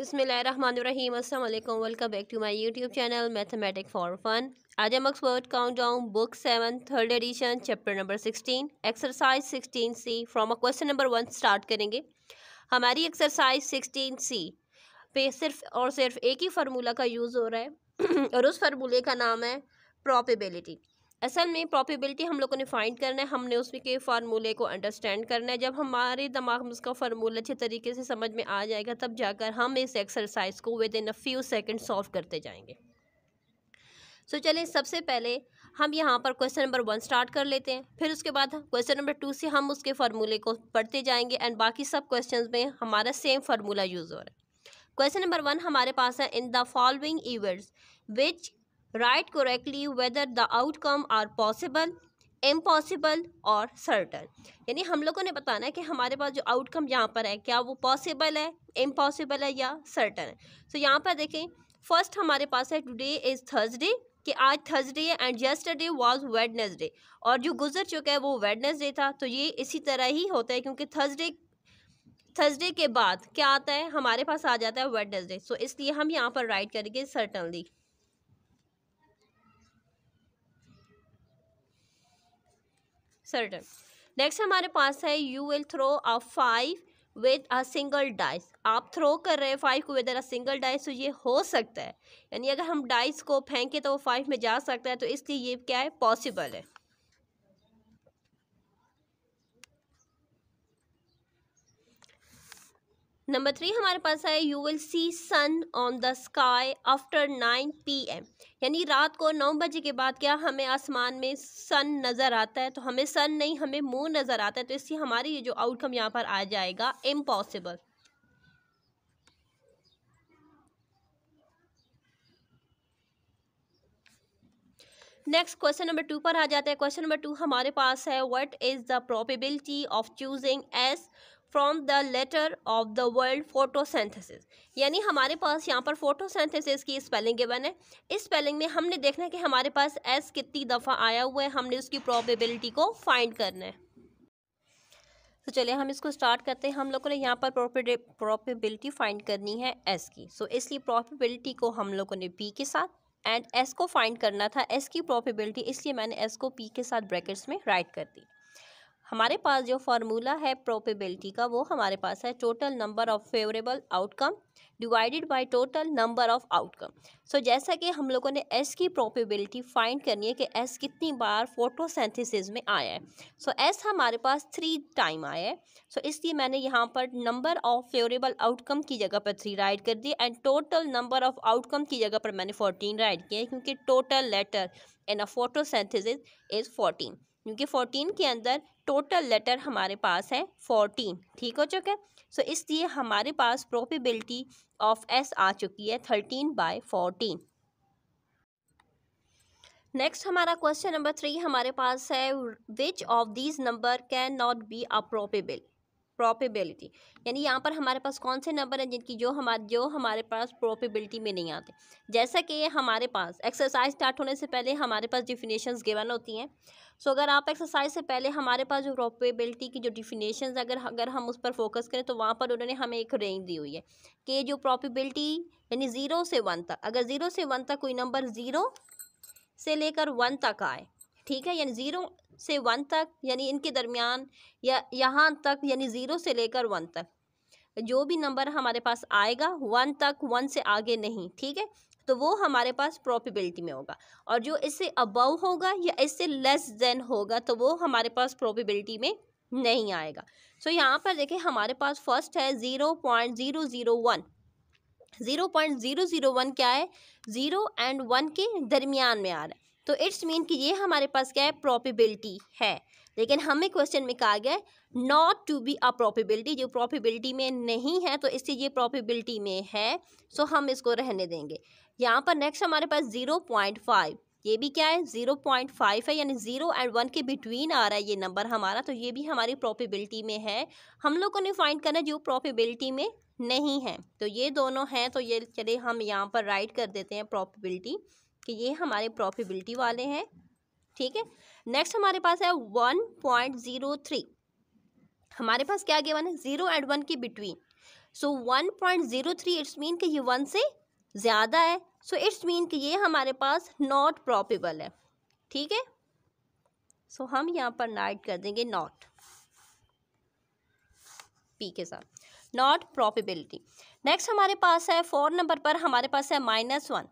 बिसमीम अल्लाम welcome back to my YouTube channel mathematic for fun आज हम expert countdown book seven third edition chapter number sixteen exercise sixteen C from a question number one start करेंगे हमारी exercise sixteen सी पे सिर्फ और सिर्फ एक ही फार्मूला का यूज़ हो रहा है और उस फार्मूले का नाम है प्रॉपेबिलिटी असल में प्रॉपेबिलिटी हम लोगों ने फाइंड करना है हमने उसके फार्मूले को अंडरस्टैंड करना है जब हमारे दिमाग में उसका फार्मूला अच्छे तरीके से समझ में आ जाएगा तब जाकर हम इस एक्सरसाइज को within a few second solve करते जाएंगे सो so, चलिए सबसे पहले हम यहाँ पर क्वेश्चन नंबर वन स्टार्ट कर लेते हैं फिर उसके बाद क्वेश्चन नंबर टू से हम उसके फार्मूले को पढ़ते जाएंगे एंड बाकी सब क्वेश्चन में हमारा सेम फार्मूला यूज़ हो रहा है क्वेश्चन नंबर वन हमारे पास है in the following events which write correctly whether the outcome are possible impossible और सर्टन यानी हम लोगों ने बताना है कि हमारे पास जो आउटकम यहाँ पर है क्या वो पॉसिबल है इम्पॉसिबल है या सर्टन है सो so, यहाँ पर देखें फर्स्ट हमारे पास है टुडे इज़ थर्सडे कि आज थर्सडे है एंड यस्टरडे वाज वेडनेसडे और जो गुजर चुका है वो वेडनेसडे था तो ये इसी तरह ही होता है क्योंकि थर्सडे थर्सडे के बाद क्या आता है हमारे पास आ जाता है वेडनेसडे सो so, इसलिए हम यहाँ पर राइट करेंगे सर्टनली सर्टन नेक्स्ट हमारे पास है you will throw a five with a single dice आप थ्रो कर रहे हैं फाइव को विद अ सिंगल डाइस तो ये हो सकता है यानी अगर हम डाइस को फेंकें तो वो फाइव में जा सकता है तो इसलिए ये क्या है पॉसिबल है नंबर थ्री हमारे पास है you will see sun on the sky after nine P M यानी रात को नौ बजे के बाद क्या हमें आसमान में सन नज़र आता है तो हमें सन नहीं हमें मून नज़र आता है तो इससे हमारी ये जो आउटकम यहाँ पर आ जाएगा impossible next question number two पर आ जाता है क्वेश्चन नंबर टू हमारे पास है what is the probability of choosing S from the letter of the world photosynthesis यानी हमारे पास यहाँ पर फोटोसेंथेसिस की स्पेलिंग गिवन है इस स्पेलिंग में हमने देखना है कि हमारे पास एस कितनी दफ़ा आया हुआ है हमने उसकी प्रोबेबिलिटी को फाइंड करना है तो चलिए हम इसको स्टार्ट करते हैं हम लोगों ने यहाँ पर प्रॉपिबिलिटी फाइंड करनी है एस की सो so, इसलिए प्रॉपिबिलिटी को हम लोगों ने पी के साथ एंड एस को फाइंड करना था एस की प्रॉपिबिलिटी इसलिए मैंने एस को पी के साथ ब्रैकेट्स में राइट कर दी हमारे पास जो फार्मूला है प्रोपेबिलिटी का वो हमारे पास है total number of favourable outcome divided by total number of outcome so जैसा कि हम लोगों ने एस की प्रोपेबिलिटी फाइंड करनी है कि एस कितनी बार फोटोसेंथिसिस में आया है सो so, एस हमारे पास थ्री टाइम आया है सो so, इसलिए मैंने यहाँ पर नंबर ऑफ़ फेवरेबल आउटकम की जगह पर थ्री राइड कर दी and total number of outcome की जगह पर मैंने फोर्टीन राइड किया है क्योंकि total letter in a photosynthesis is fourteen क्योंकि फोर्टीन के अंदर टोटल लेटर हमारे पास है फोर्टीन ठीक हो चुका है सो इसलिए हमारे पास प्रोबेबिलिटी ऑफ एस आ चुकी है थर्टीन बाय फोर्टीन नेक्स्ट हमारा क्वेश्चन नंबर थ्री हमारे पास है which of these number can not be a probability probability यानी यहाँ पर हमारे पास कौन से नंबर हैं जिनकी जो हमारे जो हमारे पास प्रॉपेबिलिटी में नहीं आते जैसा कि हमारे पास एक्सरसाइज स्टार्ट होने से पहले हमारे पास डिफिनेशन गिवन होती हैं सो so, अगर आप एक्सरसाइज से पहले हमारे पास जो प्रॉपेबिलिटी की जो डिफिनेशन अगर अगर हम उस पर फोकस करें तो वहाँ पर उन्होंने हमें एक रेंज दी हुई है कि जो प्रॉपेबिलिटी यानी ज़ीरो से वन तक अगर ज़ीरो से वन तक कोई नंबर ज़ीरो से लेकर वन तक आए ठीक है यानी ज़ीरो से वन तक यानी इनके दरमियान या यहाँ तक यानी ज़ीरो से लेकर वन तक जो भी नंबर हमारे पास आएगा वन तक वन से आगे नहीं ठीक है तो वो हमारे पास प्रोबेबिलिटी में होगा और जो इससे अबव होगा या इससे लेस देन होगा तो वो हमारे पास प्रोबेबिलिटी में नहीं आएगा सो so, यहाँ पर देखें हमारे पास फर्स्ट है zero point zero zero one zero point zero zero one क्या है ज़ीरो एंड वन के दरमियान में आ रहा है तो इट्स मीन कि ये हमारे पास क्या है प्रॉबिबिलिटी है लेकिन हमें क्वेश्चन में कहा गया not to be a probability जो प्रॉफिबिलिटी में नहीं है तो इससे ये प्रॉफिबिलिटी में है सो हम इसको रहने देंगे यहाँ पर नेक्स्ट हमारे पास ज़ीरो पॉइंट फाइव ये भी क्या है ज़ीरो पॉइंट फाइव है यानी ज़ीरो एंड वन के बिटवीन आ रहा है ये नंबर हमारा तो ये भी हमारी प्रॉपिबिलिटी में है हम लोग को नहीं फाइंड करना जो प्रॉपिबिलिटी में नहीं है तो ये दोनों हैं तो ये चले हम यहाँ पर राइट कर देते हैं प्रॉपिबिलिटी कि ये हमारे प्रॉफिबिलिटी वाले हैं ठीक है नेक्स्ट हमारे पास है वन पॉइंट जीरो थ्री हमारे पास क्या गिवन है जीरो एंड वन की between so one point zero three it's mean कि ये वन से ज़्यादा है सो इट्स मीन कि ये हमारे पास नॉट प्रॉपेबल है ठीक है सो हम यहाँ पर नाइट कर देंगे नॉट पी के साथ नॉट प्रॉपेबिलिटी नेक्स्ट हमारे पास है फोर नंबर पर हमारे पास है माइनस वन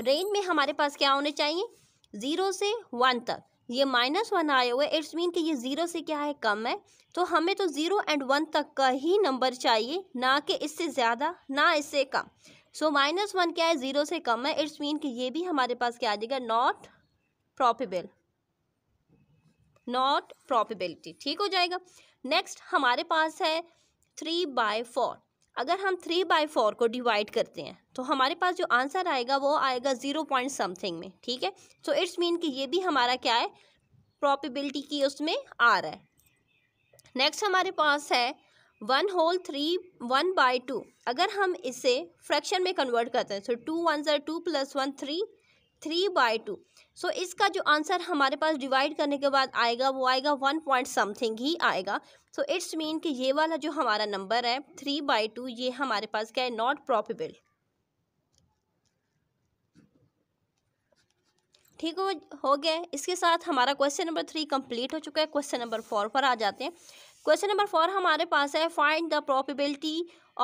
रेंज में हमारे पास क्या होने चाहिए ज़ीरो से वन तक ये माइनस वन आए हुए इट्स मीन कि ये ज़ीरो से क्या है कम है तो हमें तो ज़ीरो एंड वन तक का ही नंबर चाहिए ना कि इससे ज़्यादा ना इससे कम सो माइनस वन क्या है ज़ीरो से कम है इट्स मीन कि ये भी हमारे पास क्या आ जाएगा नॉट प्रॉपेबल नॉट प्रॉपेबिलिटी ठीक हो जाएगा नेक्स्ट हमारे पास है थ्री बाय फोर अगर हम थ्री बाई फोर को डिवाइड करते हैं तो हमारे पास जो आंसर आएगा वो आएगा ज़ीरो पॉइंट समथिंग में ठीक है सो इट्स मीन कि ये भी हमारा क्या है प्रॉपिबिलिटी की उसमें आ रहा है नेक्स्ट हमारे पास है one whole three one by two अगर हम इसे फ्रैक्शन में कन्वर्ट करते हैं सो टू वन ज़र two plus one three three by two so इसका जो आंसर हमारे पास डिवाइड करने के बाद आएगा वो आएगा वन पॉइंट समथिंग ही आएगा सो इट्स मीन कि ये वाला जो हमारा नंबर है थ्री बाई टू ये हमारे पास क्या है नॉट प्रॉफिबल ठीक हो हो गया इसके साथ हमारा क्वेश्चन नंबर थ्री कंप्लीट हो चुका है क्वेश्चन नंबर फोर पर आ जाते हैं क्वेश्चन नंबर फोर हमारे पास है find the probability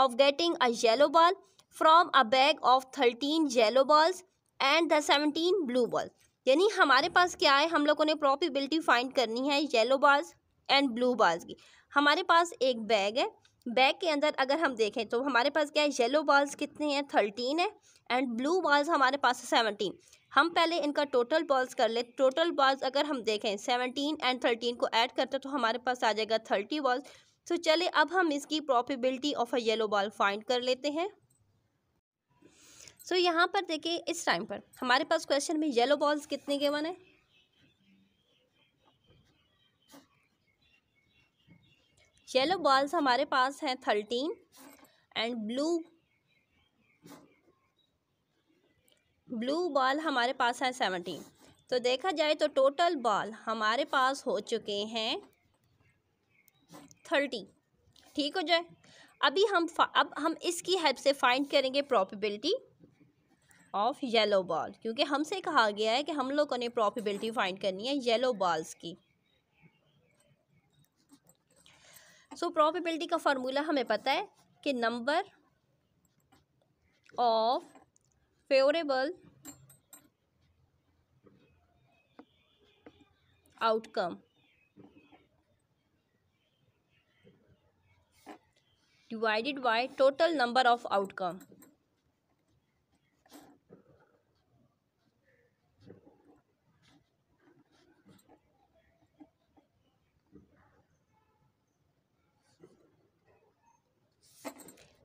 of getting a yellow ball from a bag of thirteen yellow balls and the seventeen blue ball यानी हमारे पास क्या है हम लोगों ने प्रॉपिबिलिटी फाइंड करनी है येलो बाज एंड ब्लू बाज की हमारे पास एक बैग है बैग के अंदर अगर हम देखें तो हमारे पास क्या है येलो बॉल्स कितने हैं थर्टीन है एंड ब्लू बॉल्स हमारे पास है सेवनटीन हम पहले इनका टोटल बॉल्स कर ले टोटल बॉल्स अगर हम देखें सेवनटीन एंड थर्टीन को ऐड करते तो हमारे पास आ जाएगा थर्टी बॉल्स तो चले अब हम इसकी probability of a yellow ball find कर लेते हैं सो so, यहाँ पर देखिए इस टाइम पर हमारे पास क्वेश्चन में येलो बॉल्स कितने वन है येलो बॉल्स हमारे पास हैं thirteen and blue blue ball हमारे पास है सेवनटीन तो देखा जाए तो टोटल बॉल हमारे पास हो चुके हैं थर्टी ठीक हो जाए अभी हम अब हम इसकी हेल्प से फाइंड करेंगे प्रॉबिलिटी ऑफ येलो बॉल क्योंकि हमसे कहा गया है कि हम लोगों ने प्रॉफिबिलिटी फाइंड करनी है येलो बॉल्स की सो so, प्रॉफिबिलिटी का फार्मूला हमें पता है कि number of favourable outcome divided by total number of outcome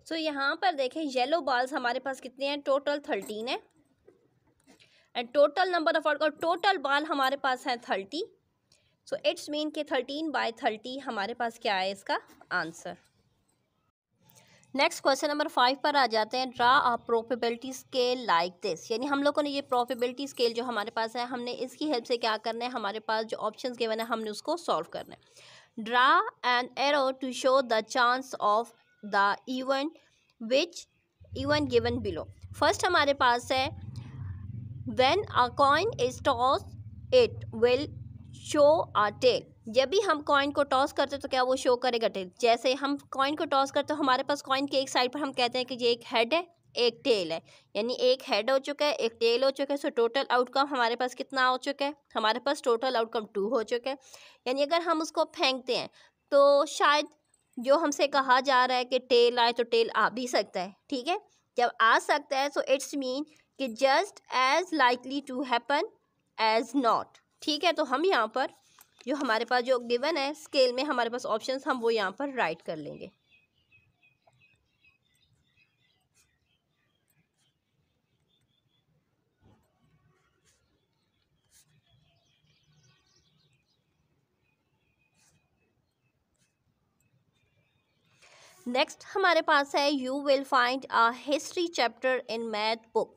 so तो so, यहाँ पर देखें येलो बॉल्स हमारे पास कितने हैं टोटल थर्टीन है एंड टोटल नंबर ऑफ और टोटल बॉल हमारे पास हैं थर्टी सो इट्स मीन के थर्टीन बाय थर्टी हमारे पास क्या है इसका answer next question number five पर आ जाते हैं draw a probability scale like this यानी हम लोगों ने ये प्रोबेबिलिटी स्केल जो हमारे पास है हमने इसकी हेल्प से क्या करना है हमारे पास जो ऑप्शंस गिवन है हमने उसको सॉल्व करना है draw and arrow to show the chance of the even which even given below first हमारे पास है when a coin is toss it will show a tail जब भी हम कॉइन को टॉस करते तो क्या वो शो करेगा टेल जैसे हम कॉइन को टॉस करते हैं तो हमारे पास कॉइन के एक साइड पर हम कहते हैं कि ये एक हेड है एक टेल है यानी एक हेड हो चुका है एक टेल हो चुका है सो टोटल आउटकम हमारे पास कितना हो चुका है हमारे पास टोटल आउटकम टू हो चुका है यानी अगर हम उसको फेंकते हैं तो शायद जो हमसे कहा जा रहा है कि टेल आए तो टेल आ भी सकता है ठीक है जब आ सकता है तो इट्स मीन कि just as likely to happen as not ठीक है तो हम यहाँ पर जो हमारे पास जो गिवन है स्केल में हमारे पास ऑप्शन हम वो यहाँ पर राइट कर लेंगे नेक्स्ट हमारे पास है you will find a history chapter in math book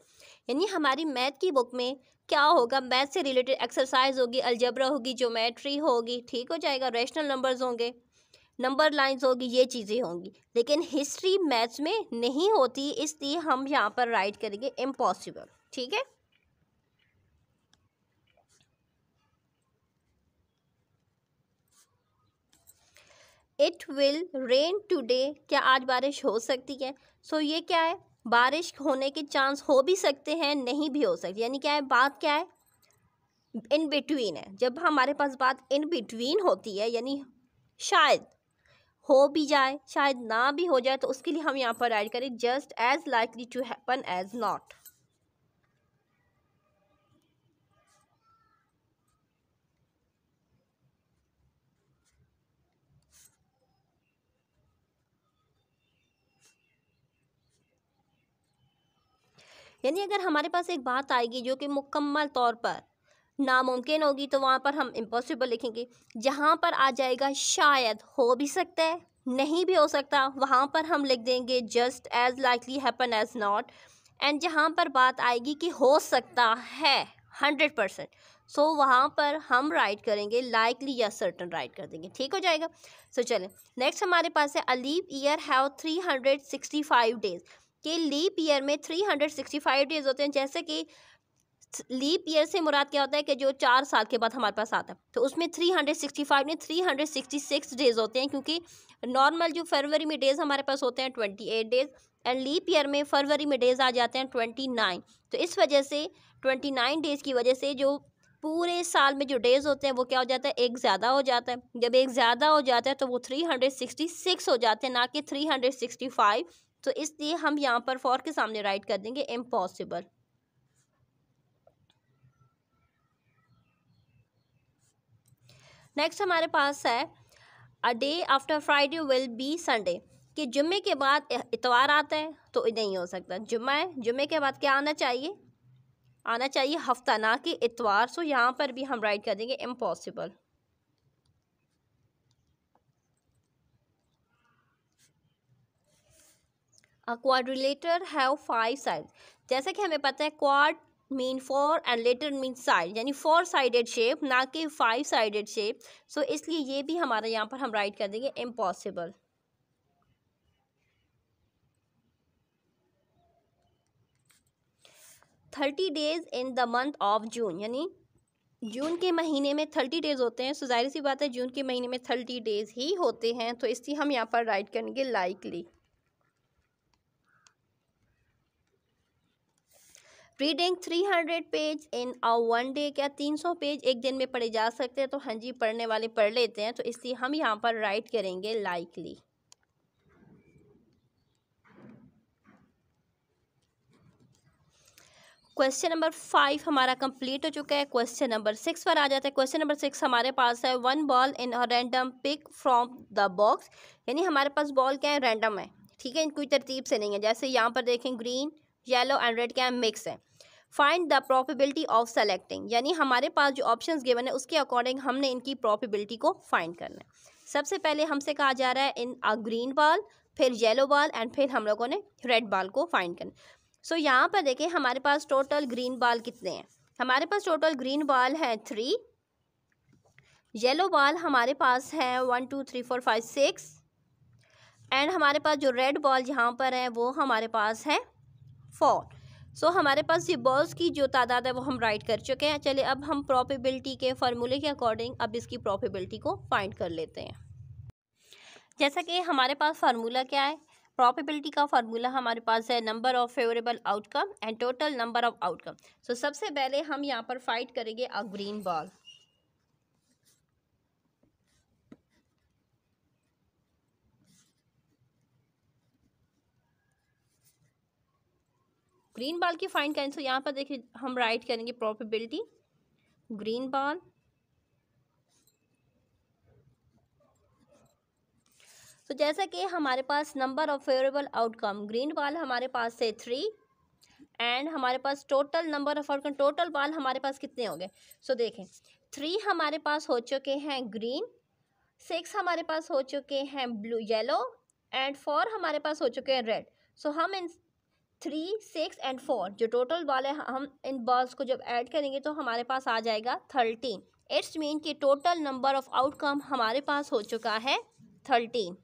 यानी हमारी मैथ की बुक में क्या होगा मैथ से रिलेटेड एक्सरसाइज होगी अलजबरा होगी ज्योमेट्री होगी ठीक हो जाएगा रेशनल नंबर्स होंगे नंबर लाइंस होगी ये चीज़ें होंगी लेकिन हिस्ट्री मैथ्स में नहीं होती इसलिए हम यहाँ पर राइट करेंगे इम्पॉसिबल ठीक है इट विल रेन टूडे क्या आज बारिश हो सकती है सो so, ये क्या है बारिश होने के चांस हो भी सकते हैं नहीं भी हो सकते यानी क्या है बात क्या है इन बिटवीन है जब हमारे पास बात इन बिटवीन होती है यानी शायद हो भी जाए शायद ना भी हो जाए तो उसके लिए हम यहाँ पर ऐड करें just as likely to happen as not यानी अगर हमारे पास एक बात आएगी जो कि मुकम्मल तौर पर नामुमकिन होगी तो वहाँ पर हम इम्पॉसिबल लिखेंगे जहाँ पर आ जाएगा शायद हो भी सकता है नहीं भी हो सकता वहाँ पर हम लिख देंगे just as likely happen as not and जहाँ पर बात आएगी कि हो सकता है हंड्रेड परसेंट सो वहाँ पर हम राइट करेंगे लाइकली या सर्टन राइट कर देंगे ठीक हो जाएगा सो so, चलें नेक्स्ट हमारे पास है a leap year have three hundred sixty five days कि लीप ईयर में 365 डेज होते हैं जैसे कि लीप ईयर से मुराद क्या होता है कि जो चार साल के बाद हमारे पास आता है तो उसमें 365 में 366 डेज होते हैं क्योंकि नॉर्मल जो फरवरी में डेज हमारे पास होते हैं 28 डेज एंड लीप ईयर में फरवरी में डेज आ जाते हैं 29 तो इस वजह से 29 डेज की वजह से जो पूरे साल में जो डेज होते हैं वो क्या हो जाता है एक ज़्यादा हो जाता है जब एक ज़्यादा हो जाता है तो वो सिक्स हो जाते हैं ना कि फाइव तो इसलिए हम यहाँ पर फॉर के सामने राइट कर देंगे इम्पॉसिबल नेक्स्ट हमारे पास है a day after Friday will be Sunday कि जुम्मे के बाद इतवार आता है तो नहीं हो सकता जुम्मा है जुम्मे के बाद क्या आना चाहिए आना चाहिए हफ्ता ना कि इतवार सो यहाँ पर भी हम राइट कर देंगे impossible quadrilateral have five side जैसे कि हमें पता है quad mean four and lateral mean side यानी फोर साइडेड शेप ना कि फाइव साइडेड शेप सो इसलिए ये भी हमारे यहाँ पर हम राइट कर देंगे impossible thirty days in the month of June यानी जून के महीने में थर्टी डेज होते हैं सो जाहिर सी बात है जून के महीने में थर्टी डेज ही होते हैं तो इसलिए हम यहाँ पर राइट करेंगे likely reading 300 page in a one day क्या 300 पेज एक दिन में पढ़े जा सकते हैं तो हाँ जी पढ़ने वाले पढ़ लेते हैं तो इसलिए हम यहाँ पर राइट करेंगे लाइकली क्वेश्चन नंबर फाइव हमारा कंप्लीट हो चुका है क्वेश्चन नंबर सिक्स पर आ जाता है क्वेश्चन नंबर सिक्स हमारे पास है one ball in random pick from the box यानी हमारे पास बॉल क्या है रैंडम है ठीक है इन कोई तरतीब से नहीं है जैसे यहाँ पर देखें ग्रीन येलो एंड रेड क्या मिक्स है find the probability of selecting यानी हमारे पास जो ऑप्शन गिवन है उसके अकॉर्डिंग हमने इनकी प्रॉपिबिलिटी को फाइंड करना है सबसे पहले हमसे कहा जा रहा है इन अ ग्रीन बॉल फिर येलो बॉल एंड फिर हम लोगों ने रेड बॉल को फाइंड करना सो so, यहाँ पर देखें हमारे पास टोटल ग्रीन बॉल कितने हैं हमारे पास टोटल ग्रीन बॉल है थ्री येलो बॉल हमारे पास है one two three four five six and हमारे पास जो रेड बॉल यहाँ पर है वो हमारे पास है फोर सो so, हमारे पास ये बॉल्स की जो तादाद है वो हम राइट कर चुके हैं चलिए अब हम प्रॉपेबिलिटी के फार्मूले के अकॉर्डिंग अब इसकी प्रॉपेबिलिटी को फाइंड कर लेते हैं जैसा कि हमारे पास फार्मूला क्या है प्रॉपेबिलिटी का फार्मूला हमारे पास है number of favourable outcome and total number of outcome so सबसे पहले हम यहाँ पर फाइट करेंगे अ ग्रीन बॉल ग्रीन बाल की फाइंड करें तो यहाँ पर देखिए हम राइट करेंगे प्रॉफिबिलिटी ग्रीन बाल तो जैसा कि हमारे पास number of favourable outcome green ball हमारे पास है थ्री एंड हमारे पास total number of outcome total ball हमारे पास कितने हो गए सो so, देखें थ्री हमारे पास हो चुके हैं ग्रीन सिक्स हमारे पास हो चुके हैं ब्लू येलो एंड फोर हमारे पास हो चुके हैं रेड सो so, हम इन थ्री सिक्स एंड फोर जो टोटल वाले हम इन बॉल्स को जब ऐड करेंगे तो हमारे पास आ जाएगा थर्टीन इट्स मीन कि टोटल नंबर ऑफ आउटकम हमारे पास हो चुका है थर्टीन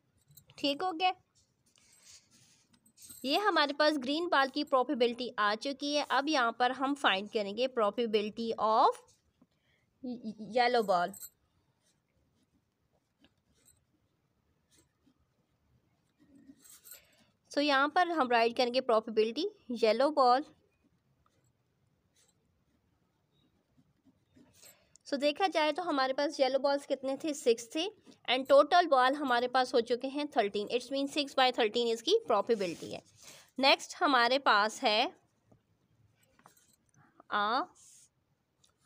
ठीक हो गया ये हमारे पास ग्रीन बाल की प्रॉफिबिलिटी आ चुकी है अब यहाँ पर हम फाइंड करेंगे probability of yellow ball so यहाँ पर हम राइट करेंगे probability yellow ball so so, देखा जाए तो हमारे पास येलो बॉल्स कितने थे सिक्स थे एंड टोटल बॉल हमारे पास हो चुके हैं thirteen it's mean six by thirteen इसकी प्रॉफिबिलिटी है नेक्स्ट हमारे पास है आ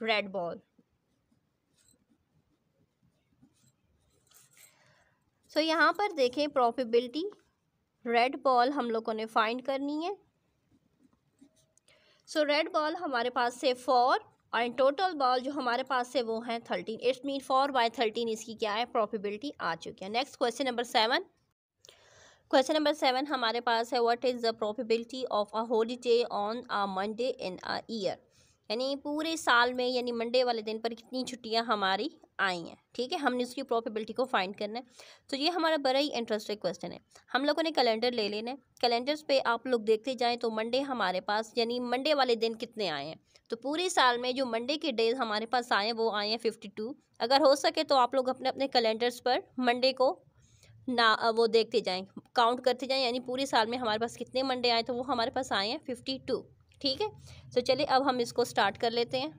रेड बॉल सो यहाँ पर देखें प्रॉफिबिलिटी रेड बॉल हम लोगों ने फाइंड करनी है सो रेड बॉल हमारे पास से फोर और इन टोटल बॉल जो हमारे पास से वो हैं thirteen it's mean four by thirteen इसकी क्या है प्रॉफिबिलिटी आ चुकी है next question number seven question number seven हमारे पास है what is the probability of a holiday on a Monday in a year यानी पूरे साल में यानी मंडे वाले दिन पर कितनी छुट्टियां हमारी आई हैं ठीक है हमने उसकी प्रॉफिबिलिटी को फाइंड करना है तो ये हमारा बड़ा ही इंटरेस्टिंग क्वेश्चन है हम लोगों ने कैलेंडर ले लेना है कैलेंडर्स पे आप लोग देखते जाएं तो मंडे हमारे पास यानी मंडे वाले दिन कितने आए हैं तो पूरे साल में जो मंडे के डेज हमारे पास आए हैं वो आए हैं फिफ्टी टू अगर हो सके तो आप लोग अपने अपने कैलेंडर्स पर मंडे को ना वो देखते जाएँ काउंट करते जाएँ यानी पूरे साल में हमारे पास कितने मंडे आए तो वो हमारे पास आए हैं फिफ्टी टू ठीक है तो चलिए अब हम इसको स्टार्ट कर लेते हैं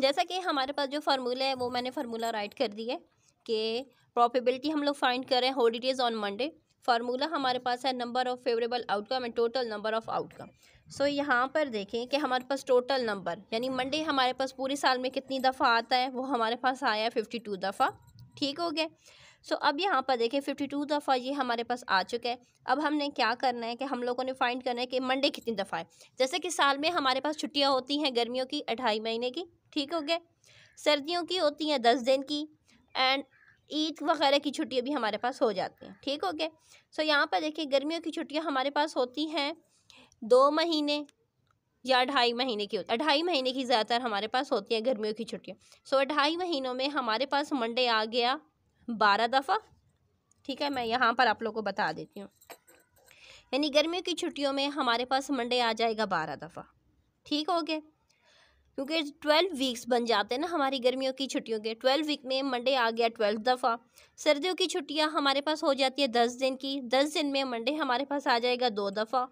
जैसा कि हमारे पास जो फार्मूला है वो मैंने फार्मूला राइट कर दिया है कि प्रॉफिबिलिटी हम लोग फाइंड कर रहे हैं हॉलीडेज ऑन मंडे फार्मूला हमारे पास है number of favourable outcome and total number of outcome so यहाँ पर देखें कि हमारे पास टोटल नंबर यानी मंडे हमारे पास पूरे साल में कितनी दफ़ा आता है वो हमारे पास आया है फिफ्टी टू दफ़ा ठीक हो गया सो अब यहाँ पर देखें फिफ्टी टू दफ़ा ये हमारे पास आ चुका है अब हमने क्या करना है कि हम लोगों ने फाइंड करना है कि मंडे कितनी दफ़ा है जैसे कि साल में हमारे पास छुट्टियाँ होती हैं गर्मियों की अढ़ाई महीने की ठीक हो गया सर्दियों की होती हैं दस दिन की एंड ईद वगैरह की छुट्टियाँ भी हमारे पास हो जाती हैं ठीक हो गए सो यहाँ पर देखिए गर्मियों की छुट्टियाँ हमारे पास होती हैं दो महीने या ढाई महीने की होती है ढाई महीने की ज़्यादातर हमारे पास होती हैं गर्मियों की छुट्टियाँ सो ढाई महीनों में हमारे पास मंडे आ गया बारह दफ़ा ठीक है मैं यहाँ पर आप लोग को बता देती हूँ यानी गर्मियों की छुट्टियों में हमारे पास मंडे आ जाएगा बारह दफ़ा ठीक हो गया क्योंकि ट्वेल्व वीक्स बन जाते हैं ना हमारी गर्मियों की छुट्टियों के ट्वेल्व वीक में मंडे आ गया ट्वेल्व दफ़ा सर्दियों की छुट्टियां हमारे पास हो जाती है दस दिन की दस दिन में मंडे हमारे पास आ जाएगा दो दफ़ा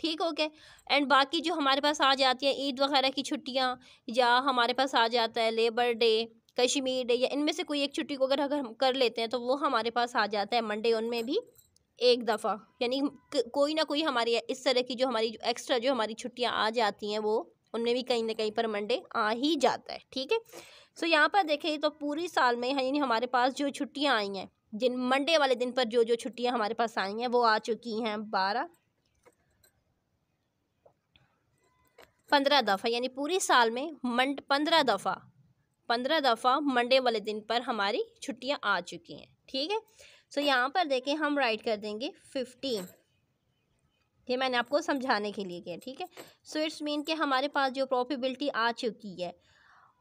ठीक हो गया एंड बाकी जो हमारे पास आ जाती है ईद वगैरह की छुट्टियाँ या हमारे पास आ जाता है लेबर डे कश्मीर डे या इनमें से कोई एक छुट्टी को अगर अगर हम कर लेते हैं तो वो हमारे पास आ जाता है मंडे उनमें भी एक दफ़ा यानी कोई ना कोई हमारी इस तरह की जो हमारी एक्स्ट्रा जो हमारी छुट्टियाँ आ जाती हैं वो उनमें भी कहीं ना कहीं पर मंडे आ ही जाता है ठीक है सो यहाँ पर देखें तो पूरी साल में यानी हमारे पास जो छुट्टियाँ आई हैं जिन मंडे वाले दिन पर जो जो छुट्टियाँ हमारे पास आई हैं वो आ चुकी हैं बारह पंद्रह दफ़ा यानी पूरी साल में मंड पंद्रह दफ़ा पंद्रह दफ़ा मंडे वाले दिन पर हमारी छुट्टियाँ आ चुकी हैं ठीक है सो यहाँ पर देखें हम राइट कर देंगे फिफ्टीन ये मैंने आपको समझाने के लिए किया ठीक है सो इट्स मीन के हमारे पास जो प्रॉफिबिलिटी आ चुकी है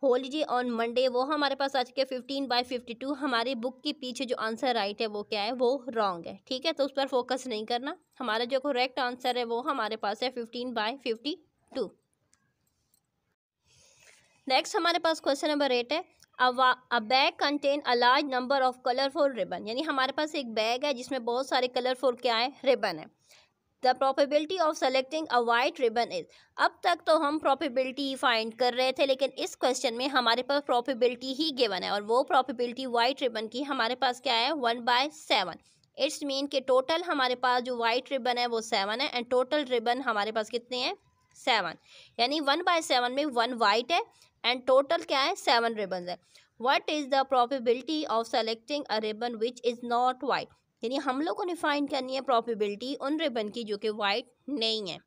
होलीडे ऑन मंडे वो हमारे पास आ चुके फिफ्टीन बाई फिफ्टी टू हमारी बुक के पीछे जो आंसर राइट है वो क्या है वो रॉन्ग है ठीक है तो उस पर फोकस नहीं करना हमारा जो करेक्ट आंसर है वो हमारे पास है fifteen by fifty two next हमारे पास क्वेश्चन नंबर एट है a bag contain a large number of colourful ribbon यानी हमारे पास एक बैग है जिसमें बहुत सारे कलरफुल क्या है रिबन है the probability of selecting a white ribbon is अब तक तो हम प्रॉपेबिलिटी फाइंड कर रहे थे लेकिन इस क्वेश्चन में हमारे पास प्रॉपेबिलिटी ही गिवन है और वो प्रॉपिबिलिटी वाइट रिबन की हमारे पास क्या है one by seven it's mean के टोटल हमारे पास जो वाइट रिबन है वो सेवन है एंड टोटल रिबन हमारे पास कितने हैं सेवन यानी वन बाय सेवन में वन वाइट है एंड टोटल क्या है सेवन रिबन है what is the probability of selecting a ribbon which is not white यानी हम लोग को डिफाइन करनी है प्रॉपेबिलिटी उन रिबन की जो कि वाइट नहीं है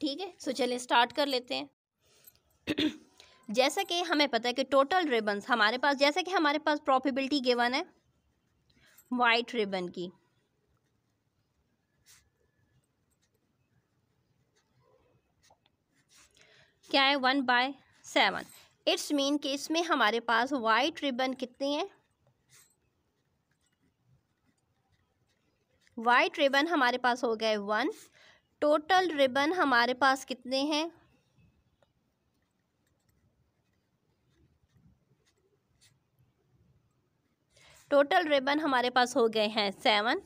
ठीक है सो चलें स्टार्ट कर लेते हैं जैसा कि हमें पता है कि टोटल रिबन्स हमारे पास जैसा कि हमारे पास प्रॉपेबिलिटी गिवन है वाइट रिबन की क्या है one by seven it's mean कि इसमें हमारे पास वाइट रिबन कितनी है वाइट रिबन हमारे पास हो गए वन टोटल रिबन हमारे पास कितने हैं टोटल रिबन हमारे पास हो गए हैं सेवन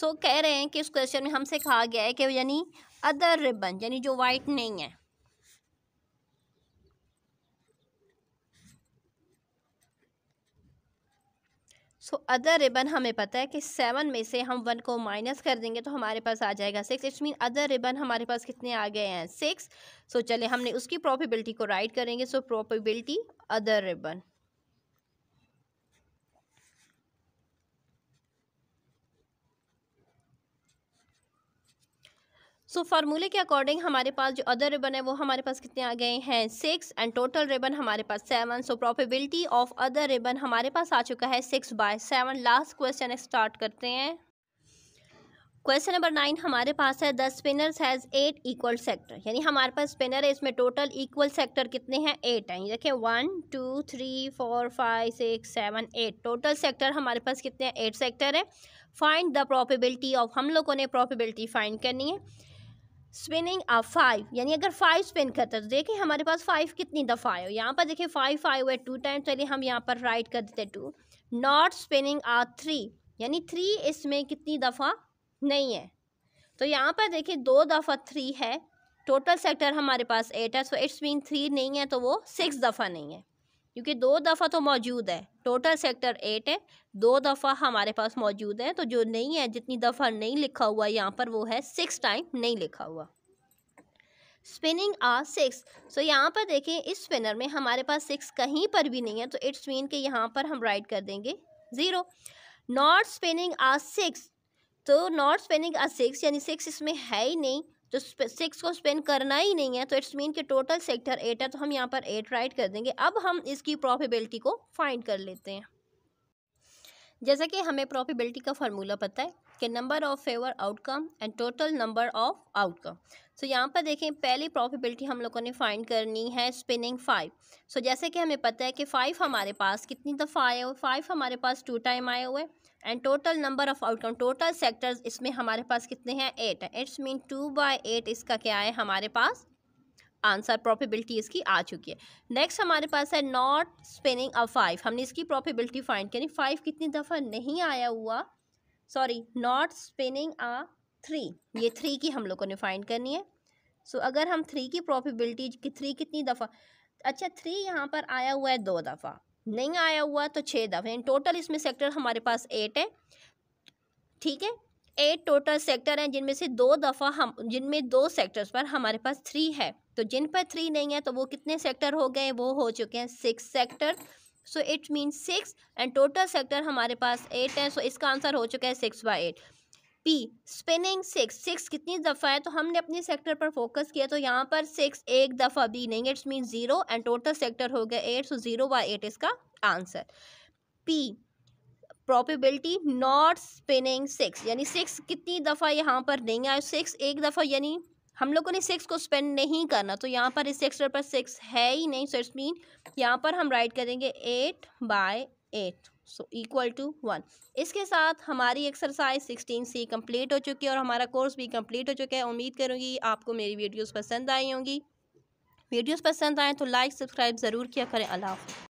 सो so, कह रहे हैं कि इस क्वेश्चन में हमसे कहा गया है कि यानी अदर रिबन यानी जो वाइट नहीं है सो अदर रिबन हमें पता है कि सेवन में से हम वन को माइनस कर देंगे तो हमारे पास आ जाएगा six it's mean other ribbon हमारे पास कितने आ गए हैं सिक्स सो so, चले हमने उसकी प्रॉपिबिलिटी को राइट करेंगे so probability other ribbon so so, फार्मूले के अकॉर्डिंग हमारे पास जो अदर रिबन है वो हमारे पास कितने आ गए हैं सिक्स एंड टोटल रिबन हमारे पास seven so probability of other ribbon हमारे पास आ चुका है six by seven last question start करते हैं क्वेश्चन नंबर नाइन हमारे पास है the spinners has eight equal sector यानी हमारे पास स्पिनर है इसमें टोटल इक्वल सेक्टर कितने हैं एट हैं ये देखें one two three four five six seven eight total sector हमारे पास कितने हैं एट सेक्टर है फाइंड द प्रॉफिबिलिटी ऑफ हम लोगों ने प्रोबेबिलिटी फाइंड करनी है स्पिनिंग आ फाइव यानी अगर फाइव स्पिन करते हैं तो देखिए हमारे पास फाइव कितनी दफ़ा हो यहाँ पर देखिए फाइव फाइव है टू टाइम चलिए हम यहाँ पर राइट कर देते टू नॉट स्पिनिंग आ थ्री यानी थ्री इसमें कितनी दफ़ा नहीं है तो यहाँ पर देखिए दो दफ़ा थ्री है टोटल सेक्टर हमारे पास एट है सो इट्स मीन थ्री नहीं है तो वो सिक्स दफ़ा नहीं है क्योंकि दो दफ़ा तो मौजूद है टोटल सेक्टर एट है दो दफ़ा हमारे पास मौजूद है तो जो नहीं है जितनी दफ़ा नहीं लिखा हुआ यहाँ पर वो है सिक्स टाइम नहीं लिखा हुआ स्पिनिंग आ सिक्स सो यहाँ पर देखें इस स्पिनर में हमारे पास सिक्स कहीं पर भी नहीं है तो इट्स मीन के यहाँ पर हम राइट कर देंगे ज़ीरो नॉट स्पिनिंग आ सिक्स तो नॉट स्पिनिंग आ सिक्स यानी सिक्स इसमें है ही नहीं तो सिक्स को स्पिन करना ही नहीं है तो इट्स मीन कि टोटल सेक्टर एट है तो हम यहाँ पर एट राइट कर देंगे अब हम इसकी प्रॉफिबिलिटी को फाइंड कर लेते हैं जैसा कि हमें प्रॉफिबिलिटी का फार्मूला पता है के number of favour outcome and total number of outcome so यहाँ पर देखें पहली प्रॉफिबिलिटी हम लोगों ने फाइंड करनी है स्पिनिंग फाइव सो so, जैसे कि हमें पता है कि फाइव हमारे पास कितनी दफ़ा आए हुए फाइव हमारे पास टू टाइम आए हुए and total number of outcome total sectors इसमें हमारे पास कितने हैं एट है it's mean two by eight इसका क्या है हमारे पास आंसर प्रॉफिबिलिटी इसकी आ चुकी है नेक्स्ट हमारे पास है नॉट स्पिनिंग अ फाइव हमने इसकी प्रॉफिबिलिटी फाइंड करी फाइव कितनी दफ़ा नहीं आया हुआ सॉरी नॉट स्पिनिंग आ थ्री ये थ्री की हम लोग को ने फाइंड करनी है सो so, अगर हम थ्री की प्रॉफिबिलिटी कि थ्री कितनी दफ़ा अच्छा थ्री यहाँ पर आया हुआ है दो दफ़ा नहीं आया हुआ तो छः दफ़े टोटल इसमें सेक्टर हमारे पास एट है ठीक है एट टोटल सेक्टर हैं जिनमें से दो दफ़ा हम जिनमें दो सेक्टर्स पर हमारे पास थ्री है तो जिन पर थ्री नहीं है तो वो कितने सेक्टर हो गए वो हो चुके हैं six sector so it mean six and total sector हमारे पास एट है सो so इसका आंसर हो चुका है six by eight P spinning six six कितनी दफ़ा है तो हमने अपने सेक्टर पर फोकस किया तो यहाँ पर सिक्स एक दफ़ा भी नहीं it's mean zero and total sector हो गया eight so zero by eight इसका answer P probability not spinning six यानी सिक्स कितनी दफ़ा यहाँ पर नहीं आया सिक्स एक दफ़ा यानी हम लोगों ने सिक्स को स्पेंड नहीं करना तो यहाँ पर इस सेक्टर पर सिक्स है ही नहीं सो इट्स मीन यहाँ पर हम राइट करेंगे eight by eight so equal to one इसके साथ हमारी एक्सरसाइज सिक्सटीन सी कंप्लीट हो चुकी है और हमारा कोर्स भी कंप्लीट हो चुका है उम्मीद करूँगी आपको मेरी वीडियोज़ पसंद आई होंगी वीडियोज़ पसंद आएँ तो लाइक सब्सक्राइब ज़रूर किया करें अल्लाह